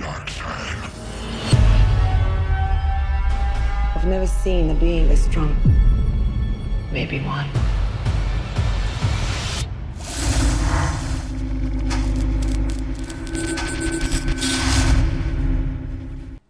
I've never seen a being this strong. Maybe one.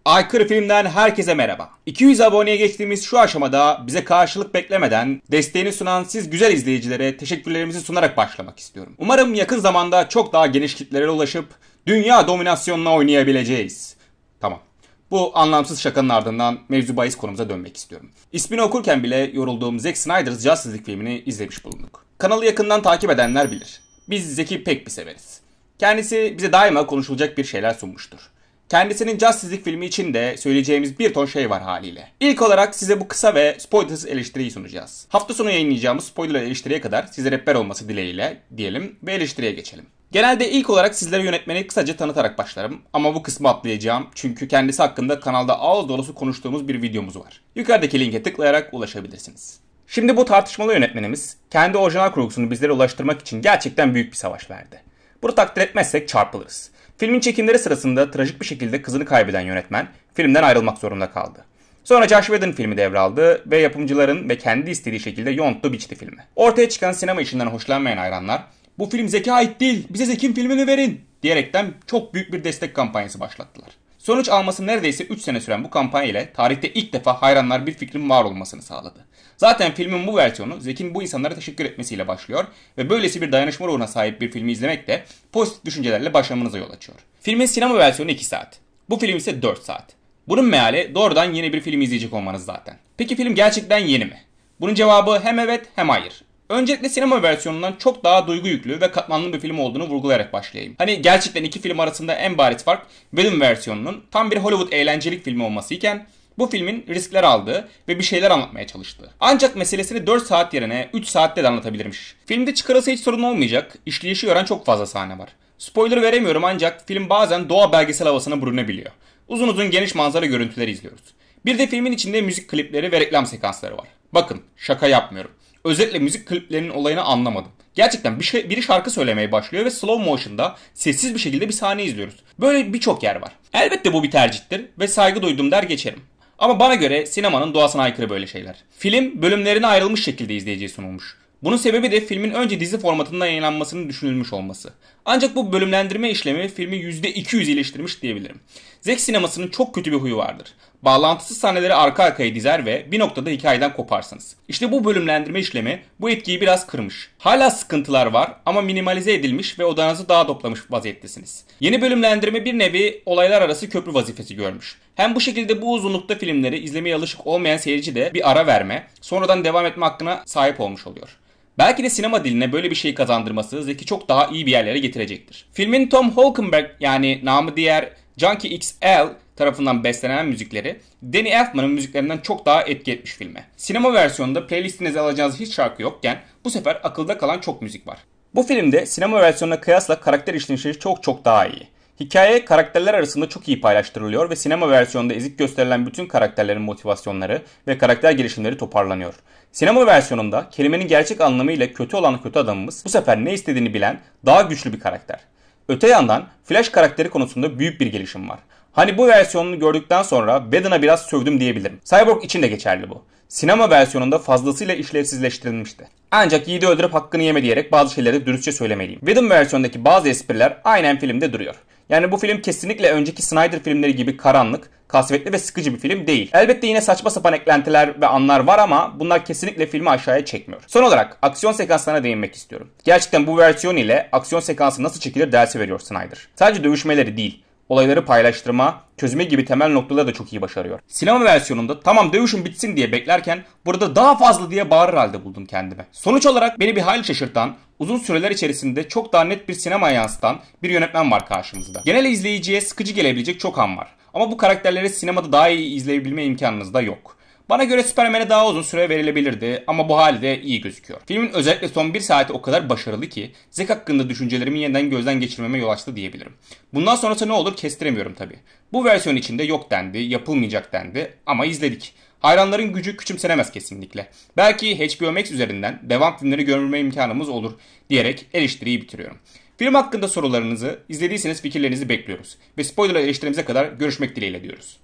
Aykırı Film'den herkese merhaba. 200 aboneye geçtiğimiz şu aşamada bize karşılık beklemeden desteğini sunan siz güzel izleyicilere teşekkürlerimizi sunarak başlamak istiyorum. Umarım yakın zamanda çok daha geniş kitlere ulaşıp dünya dominasyonuna oynayabileceğiz. Tamam. Bu anlamsız şakanın ardından mevzu bahis konumuza dönmek istiyorum. İsmini okurken bile yorulduğum Zack Snyder's Justice League filmini izlemiş bulunduk. Kanalı yakından takip edenler bilir. Biz Zack'i pek bir severiz. Kendisi bize daima konuşulacak bir şeyler sunmuştur. Kendisinin Justice League filmi için de söyleyeceğimiz bir ton şey var haliyle. İlk olarak size bu kısa ve spoilersiz eleştiriyi sunacağız. Hafta sonu yayınlayacağımız spoiler eleştiriye kadar size rehber olması dileğiyle diyelim ve eleştiriye geçelim. Genelde ilk olarak sizlere yönetmeni kısaca tanıtarak başlarım ama bu kısmı atlayacağım çünkü kendisi hakkında kanalda ağız dolusu konuştuğumuz bir videomuz var. Yukarıdaki linke tıklayarak ulaşabilirsiniz. Şimdi bu tartışmalı yönetmenimiz kendi orijinal kurgusunu bizlere ulaştırmak için gerçekten büyük bir savaş verdi. Bunu takdir etmezsek çarpılırız. Filmin çekimleri sırasında trajik bir şekilde kızını kaybeden yönetmen filmden ayrılmak zorunda kaldı. Sonra Josh Whedon filmi devraldı ve yapımcıların ve kendi istediği şekilde yonttu biçti filmi. Ortaya çıkan sinema işinden hoşlanmayan hayranlar bu film Zeki ait değil bize Zeki'nin filmini verin diyerekten çok büyük bir destek kampanyası başlattılar. Sonuç alması neredeyse 3 sene süren bu kampanya ile tarihte ilk defa hayranlar bir fikrin var olmasını sağladı. Zaten filmin bu versiyonu Zeki'nin bu insanlara teşekkür etmesiyle başlıyor ve böylesi bir dayanışma ruhuna sahip bir filmi izlemek de pozitif düşüncelerle başlamanıza yol açıyor. Filmin sinema versiyonu 2 saat. Bu film ise 4 saat. Bunun meali doğrudan yeni bir film izleyecek olmanız zaten. Peki film gerçekten yeni mi? Bunun cevabı hem evet hem hayır. Öncelikle sinema versiyonundan çok daha duygu yüklü ve katmanlı bir film olduğunu vurgulayarak başlayayım. Hani gerçekten iki film arasında en bariz fark Venom versiyonunun tam bir Hollywood eğlencelik filmi olması iken bu filmin riskler aldığı ve bir şeyler anlatmaya çalıştığı. Ancak meselesini 4 saat yerine 3 saatte de anlatabilirmiş. Filmde çıkarılsa hiç sorun olmayacak, işleyişi gören çok fazla sahne var. Spoiler veremiyorum ancak film bazen doğa belgesel havasına bürünebiliyor. Uzun uzun geniş manzara görüntüleri izliyoruz. Bir de filmin içinde müzik klipleri ve reklam sekansları var. Bakın şaka yapmıyorum. Özetle müzik kliplerinin olayını anlamadım. Gerçekten bir şey, biri şarkı söylemeye başlıyor ve slow motion'da sessiz bir şekilde bir sahne izliyoruz. Böyle birçok yer var. Elbette bu bir tercihtir ve saygı duydum der geçerim. Ama bana göre sinemanın doğasına aykırı böyle şeyler. Film bölümlerine ayrılmış şekilde izleyiciye sunulmuş. Bunun sebebi de filmin önce dizi formatında yayınlanmasının düşünülmüş olması. Ancak bu bölümlendirme işlemi filmi %200 iyileştirmiş diyebilirim. Zek sinemasının çok kötü bir huyu vardır. Bağlantısız sahneleri arka arkaya dizer ve bir noktada hikayeden koparsınız. İşte bu bölümlendirme işlemi bu etkiyi biraz kırmış. Hala sıkıntılar var ama minimalize edilmiş ve odanızı daha toplamış vaziyettesiniz. Yeni bölümlendirme bir nevi olaylar arası köprü vazifesi görmüş. Hem bu şekilde bu uzunlukta filmleri izlemeye alışık olmayan seyirci de bir ara verme, sonradan devam etme hakkına sahip olmuş oluyor. Belki de sinema diline böyle bir şey kazandırması Zeki çok daha iyi bir yerlere getirecektir. Filmin Tom Holkenberg yani namı diğer Junkie XL tarafından beslenen müzikleri Danny Elfman'ın müziklerinden çok daha etki etmiş filme. Sinema versiyonunda playlistinize alacağınız hiç şarkı yokken bu sefer akılda kalan çok müzik var. Bu filmde sinema versiyonuna kıyasla karakter işlenişleri çok çok daha iyi. Hikaye karakterler arasında çok iyi paylaştırılıyor ve sinema versiyonunda ezik gösterilen bütün karakterlerin motivasyonları ve karakter gelişimleri toparlanıyor. Sinema versiyonunda kelimenin gerçek anlamıyla kötü olan kötü adamımız bu sefer ne istediğini bilen daha güçlü bir karakter. Öte yandan Flash karakteri konusunda büyük bir gelişim var. Hani bu versiyonunu gördükten sonra Vedon'a biraz sövdüm diyebilirim. Cyborg için de geçerli bu. Sinema versiyonunda fazlasıyla işlevsizleştirilmişti. Ancak Yiğit'i öldürüp hakkını yeme diyerek bazı şeyleri dürüstçe söylemeliyim. Venom versiyondaki bazı espriler aynen filmde duruyor. Yani bu film kesinlikle önceki Snyder filmleri gibi karanlık, kasvetli ve sıkıcı bir film değil. Elbette yine saçma sapan eklentiler ve anlar var ama bunlar kesinlikle filmi aşağıya çekmiyor. Son olarak aksiyon sekanslarına değinmek istiyorum. Gerçekten bu versiyon ile aksiyon sekansı nasıl çekilir dersi veriyor Snyder. Sadece dövüşmeleri değil, olayları paylaştırma, çözüme gibi temel noktaları da çok iyi başarıyor. Sinema versiyonunda tamam dövüşün bitsin diye beklerken burada daha fazla diye bağırır halde buldum kendimi. Sonuç olarak beni bir hayli şaşırtan, uzun süreler içerisinde çok daha net bir sinema yansıtan bir yönetmen var karşımızda. Genel izleyiciye sıkıcı gelebilecek çok an var. Ama bu karakterleri sinemada daha iyi izleyebilme imkanınız da yok. Bana göre Superman'e daha uzun süre verilebilirdi ama bu halde iyi gözüküyor. Filmin özellikle son bir saati o kadar başarılı ki Zack hakkında düşüncelerimi yeniden gözden geçirmeme yol açtı diyebilirim. Bundan sonrası ne olur kestiremiyorum tabi. Bu versiyon içinde yok dendi, yapılmayacak dendi ama izledik. Hayranların gücü küçümsenemez kesinlikle. Belki HBO Max üzerinden devam filmleri görme imkanımız olur diyerek eleştiriyi bitiriyorum. Film hakkında sorularınızı, izlediyseniz fikirlerinizi bekliyoruz ve spoiler eleştirimize kadar görüşmek dileğiyle diyoruz.